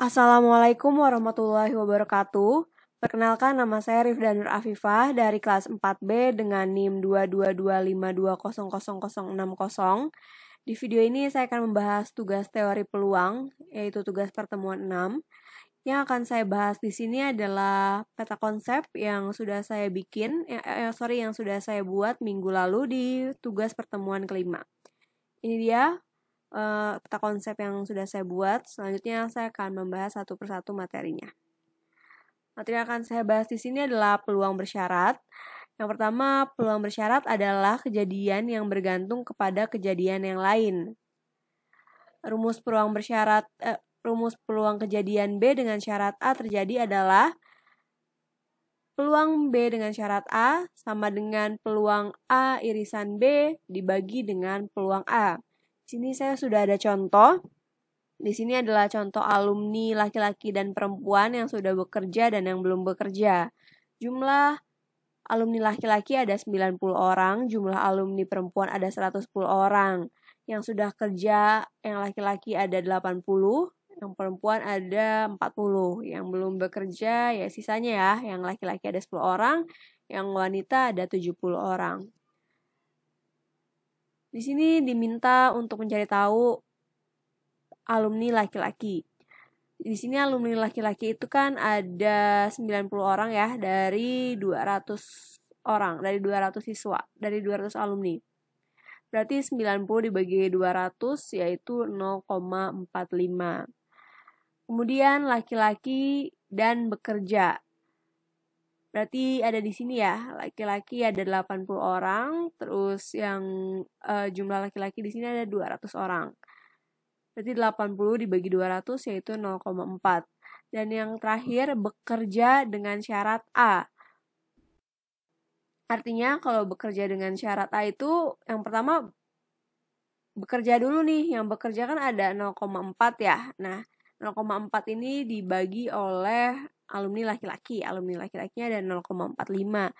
Assalamualaikum warahmatullahi wabarakatuh. Perkenalkan nama saya Rifdanur Nur Afifah dari kelas 4B dengan NIM 22252000060. Di video ini saya akan membahas tugas teori peluang, yaitu tugas pertemuan 6. Yang akan saya bahas di sini adalah peta konsep yang sudah saya bikin, eh, eh sorry, yang sudah saya buat minggu lalu di tugas pertemuan kelima. Ini dia uh, peta konsep yang sudah saya buat. Selanjutnya saya akan membahas satu persatu materinya. Materi nah, yang akan saya bahas di sini adalah peluang bersyarat. Yang pertama, peluang bersyarat adalah kejadian yang bergantung kepada kejadian yang lain. Rumus peluang bersyarat eh, rumus peluang kejadian B dengan syarat A terjadi adalah peluang B dengan syarat A sama dengan peluang A irisan B dibagi dengan peluang A sini saya sudah ada contoh. Di sini adalah contoh alumni laki-laki dan perempuan yang sudah bekerja dan yang belum bekerja. Jumlah alumni laki-laki ada 90 orang, jumlah alumni perempuan ada 110 orang. Yang sudah kerja yang laki-laki ada 80, yang perempuan ada 40. Yang belum bekerja ya sisanya ya, yang laki-laki ada 10 orang, yang wanita ada 70 orang. Di sini diminta untuk mencari tahu alumni laki-laki. Di sini alumni laki-laki itu kan ada 90 orang ya dari 200 orang, dari 200 siswa, dari 200 alumni. Berarti 90 dibagi 200 yaitu 0,45. Kemudian laki-laki dan bekerja. Berarti ada di sini ya, laki-laki ada 80 orang, terus yang uh, jumlah laki-laki di sini ada 200 orang. Berarti 80 dibagi 200 yaitu 0,4. Dan yang terakhir, bekerja dengan syarat A. Artinya kalau bekerja dengan syarat A itu, yang pertama bekerja dulu nih, yang bekerja kan ada 0,4 ya. Nah, 0,4 ini dibagi oleh alumni laki-laki alumni laki-lakinya ada 0,45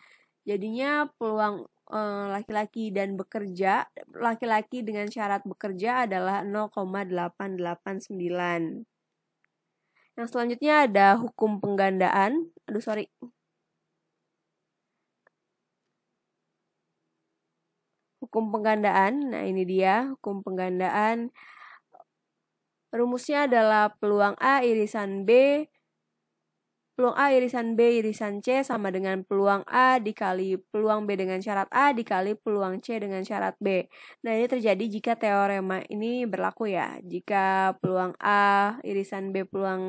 jadinya peluang eh, laki-laki e, dan bekerja laki-laki dengan syarat bekerja adalah 0,889 yang selanjutnya ada hukum penggandaan aduh sorry hukum penggandaan. Nah, ini dia hukum penggandaan. Rumusnya adalah peluang A irisan B peluang A irisan B irisan C sama dengan peluang A dikali peluang B dengan syarat A dikali peluang C dengan syarat B. Nah, ini terjadi jika teorema ini berlaku ya. Jika peluang A irisan B peluang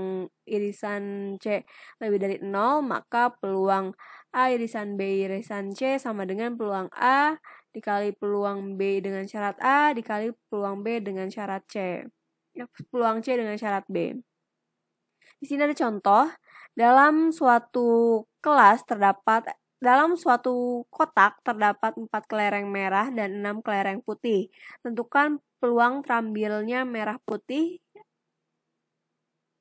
irisan C lebih dari 0, maka peluang A irisan B irisan C sama dengan peluang A dikali peluang B dengan syarat A dikali peluang B dengan syarat C. Peluang C dengan syarat B. Di sini ada contoh dalam suatu kelas terdapat dalam suatu kotak terdapat empat kelereng merah dan enam kelereng putih. Tentukan peluang terambilnya merah putih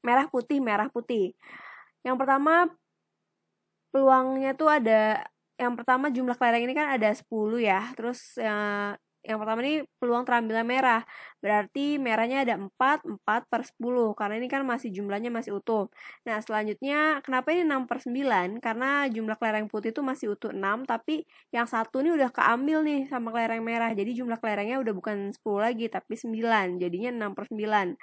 merah putih merah putih. Yang pertama peluangnya tuh ada yang pertama jumlah kelereng ini kan ada 10 ya. Terus ya, yang pertama ini peluang terambilnya merah. Berarti merahnya ada 4, 4 per 10. Karena ini kan masih jumlahnya masih utuh. Nah, selanjutnya kenapa ini 6 per 9? Karena jumlah kelereng putih itu masih utuh 6. Tapi yang satu ini udah keambil nih sama kelereng merah. Jadi jumlah kelerengnya udah bukan 10 lagi, tapi 9. Jadinya 6 per 9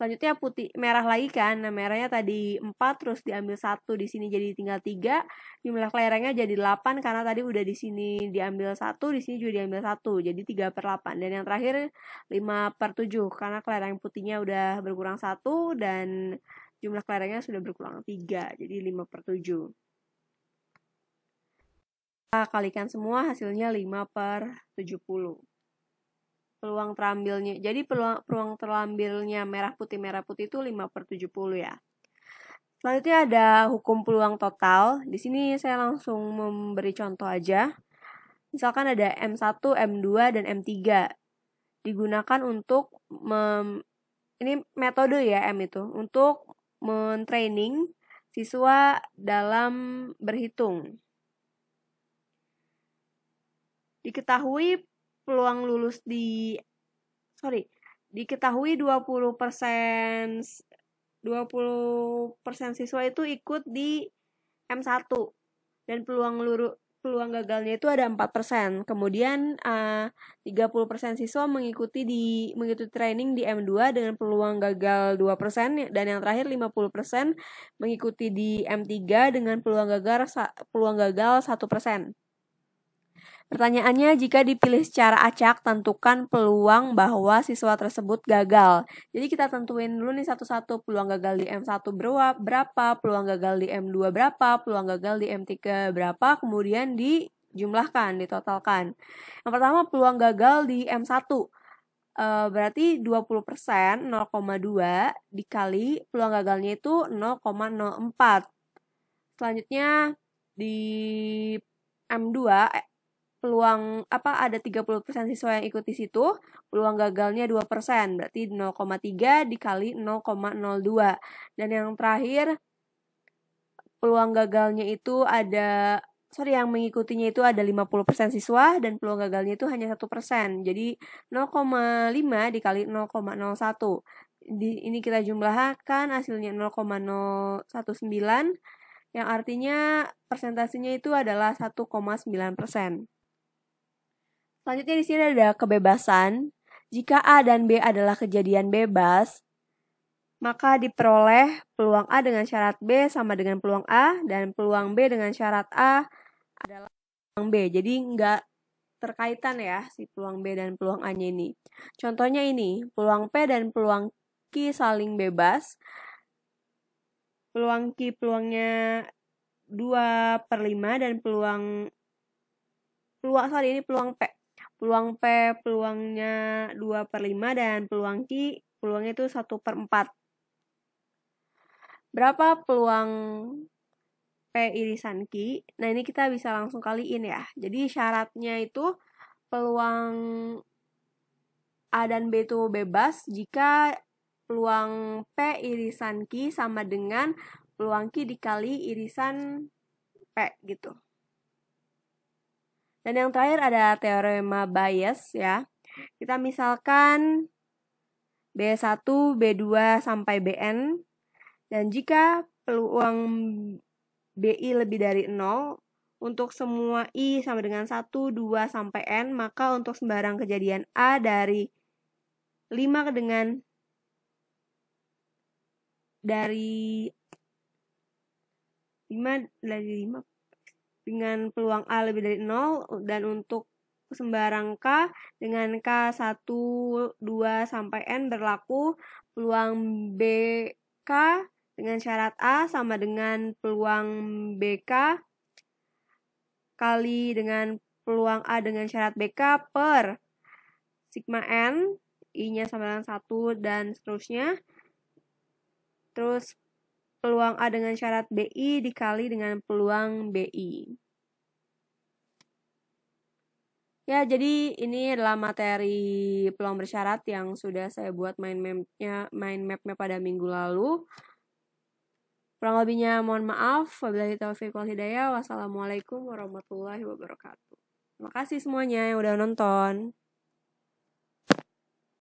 selanjutnya putih merah lagi kan nah merahnya tadi 4 terus diambil satu di sini jadi tinggal 3 jumlah kelerengnya jadi 8 karena tadi udah di sini diambil satu di sini juga diambil satu jadi 3 per 8 dan yang terakhir 5 per 7 karena kelereng putihnya udah berkurang satu dan jumlah kelerengnya sudah berkurang 3 jadi 5 per 7 kita kalikan semua hasilnya 5 per 70 peluang terambilnya jadi peluang peluang terambilnya merah putih merah putih itu 5 per 70 ya selanjutnya ada hukum peluang total di sini saya langsung memberi contoh aja misalkan ada M1 M2 dan M3 digunakan untuk mem, ini metode ya M itu untuk mentraining siswa dalam berhitung Diketahui peluang lulus di sorry diketahui 20 persen 20 persen siswa itu ikut di M1 dan peluang luru, peluang gagalnya itu ada 4 persen kemudian eh, uh, 30 persen siswa mengikuti di mengikuti training di M2 dengan peluang gagal 2 persen dan yang terakhir 50 persen mengikuti di M3 dengan peluang gagal peluang gagal 1 persen Pertanyaannya, jika dipilih secara acak, tentukan peluang bahwa siswa tersebut gagal. Jadi kita tentuin dulu nih satu-satu, peluang gagal di M1 berapa, peluang gagal di M2 berapa, peluang gagal di M3 berapa, kemudian dijumlahkan, ditotalkan. Yang pertama, peluang gagal di M1. E, eh, berarti 20%, 0,2 dikali peluang gagalnya itu 0,04. Selanjutnya, di M2, peluang apa ada 30% siswa yang ikut di situ, peluang gagalnya 2%, berarti 0,3 dikali 0,02. Dan yang terakhir peluang gagalnya itu ada sorry yang mengikutinya itu ada 50% siswa dan peluang gagalnya itu hanya 1%. Jadi 0,5 dikali 0,01. Di, ini kita jumlahkan hasilnya 0,019 yang artinya persentasenya itu adalah 1,9 persen. Selanjutnya di sini ada kebebasan. Jika A dan B adalah kejadian bebas, maka diperoleh peluang A dengan syarat B sama dengan peluang A dan peluang B dengan syarat A adalah peluang B. Jadi nggak terkaitan ya si peluang B dan peluang A-nya ini. Contohnya ini, peluang P dan peluang Q saling bebas. Peluang Q peluangnya 2 per 5 dan peluang peluang sorry ini peluang P peluang P peluangnya 2 per 5 dan peluang Q peluangnya itu 1 per 4 berapa peluang P irisan Q nah ini kita bisa langsung kaliin ya jadi syaratnya itu peluang A dan B itu bebas jika peluang P irisan Q sama dengan peluang Q dikali irisan P gitu. Dan yang terakhir ada teorema bias ya. Kita misalkan B1, B2 sampai BN dan jika peluang BI lebih dari 0 untuk semua I sama dengan 1, 2 sampai N, maka untuk sembarang kejadian A dari 5 dengan dari 5 dari 5 dengan peluang A lebih dari 0 dan untuk sembarang K dengan K1, 2, sampai N berlaku peluang b k dengan syarat A sama dengan peluang b k kali dengan peluang A dengan syarat b k per sigma N, I-nya sama dengan 1 dan seterusnya. Terus peluang A dengan syarat BI dikali dengan peluang BI. Ya, jadi ini adalah materi peluang bersyarat yang sudah saya buat main mapnya, main mapnya pada minggu lalu. Kurang lebihnya mohon maaf. Wabillahi taufiq wal hidayah. Wassalamualaikum warahmatullahi wabarakatuh. Terima kasih semuanya yang udah nonton.